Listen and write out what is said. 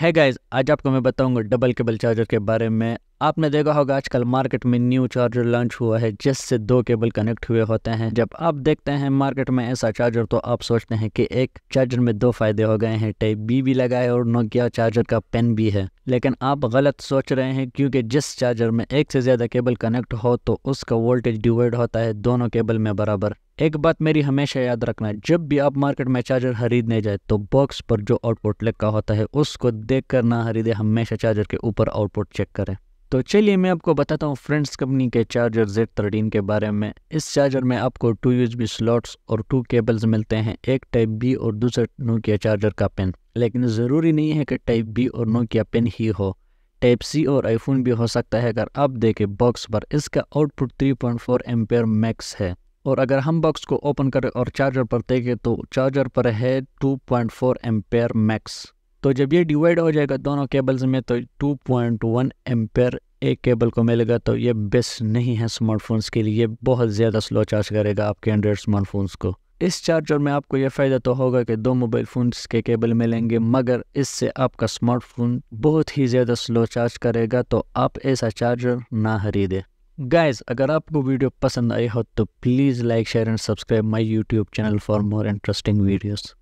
है गाइज आज आपको मैं बताऊंगा डबल केबल चार्जर के बारे में आपने देखा होगा आजकल मार्केट में न्यू चार्जर लॉन्च हुआ है जिससे दो केबल कनेक्ट हुए होते हैं जब आप देखते हैं मार्केट में ऐसा चार्जर तो आप सोचते हैं कि एक चार्जर में दो फायदे हो गए हैं टाइप बी भी लगा है और नोकिया चार्जर का पेन भी है लेकिन आप गलत सोच रहे हैं क्योंकि जिस चार्जर में एक से ज़्यादा केबल कनेक्ट हो तो उसका वोल्टेज डिवाइड होता है दोनों केबल में बराबर एक बात मेरी हमेशा याद रखना जब भी आप मार्केट में चार्जर खरीदने जाए तो बॉक्स पर जो आउटपुट लिखा होता है उसको देख कर ना खरीदे हमेशा चार्जर के ऊपर आउटपुट चेक करें तो चलिए मैं आपको बताता हूँ फ्रेंड्स कंपनी के चार्जर Z13 के बारे में इस चार्जर में आपको टू यूज स्लॉट्स और टू केबल्स मिलते हैं एक टाइप बी और दूसरा नोकिया चार्जर का पेन लेकिन ज़रूरी नहीं है कि टाइप बी और नोकिया पेन ही हो टाइप सी और आईफोन भी हो सकता है अगर आप देखें बॉक्स पर इसका आउटपुट थ्री पॉइंट मैक्स है और अगर हम बॉक्स को ओपन करें और चार्जर पर देखें तो चार्जर पर है टू पॉइंट मैक्स तो जब ये डिवाइड हो जाएगा दोनों केबल्स में तो 2.1 पॉइंट एक केबल को मिलेगा तो ये बेस्ट नहीं है स्मार्टफोन्स के लिए बहुत ज़्यादा स्लो चार्ज करेगा आपके एंड्रॉयड स्मार्टफोन्स को इस चार्जर में आपको यह फ़ायदा तो होगा कि दो मोबाइल फ़ोन्स के केबल मिलेंगे मगर इससे आपका स्मार्टफोन बहुत ही ज़्यादा स्लो चार्ज करेगा तो आप ऐसा चार्जर ना खरीदें गाइज अगर आपको वीडियो पसंद आई हो तो please like share and subscribe my YouTube channel for more interesting videos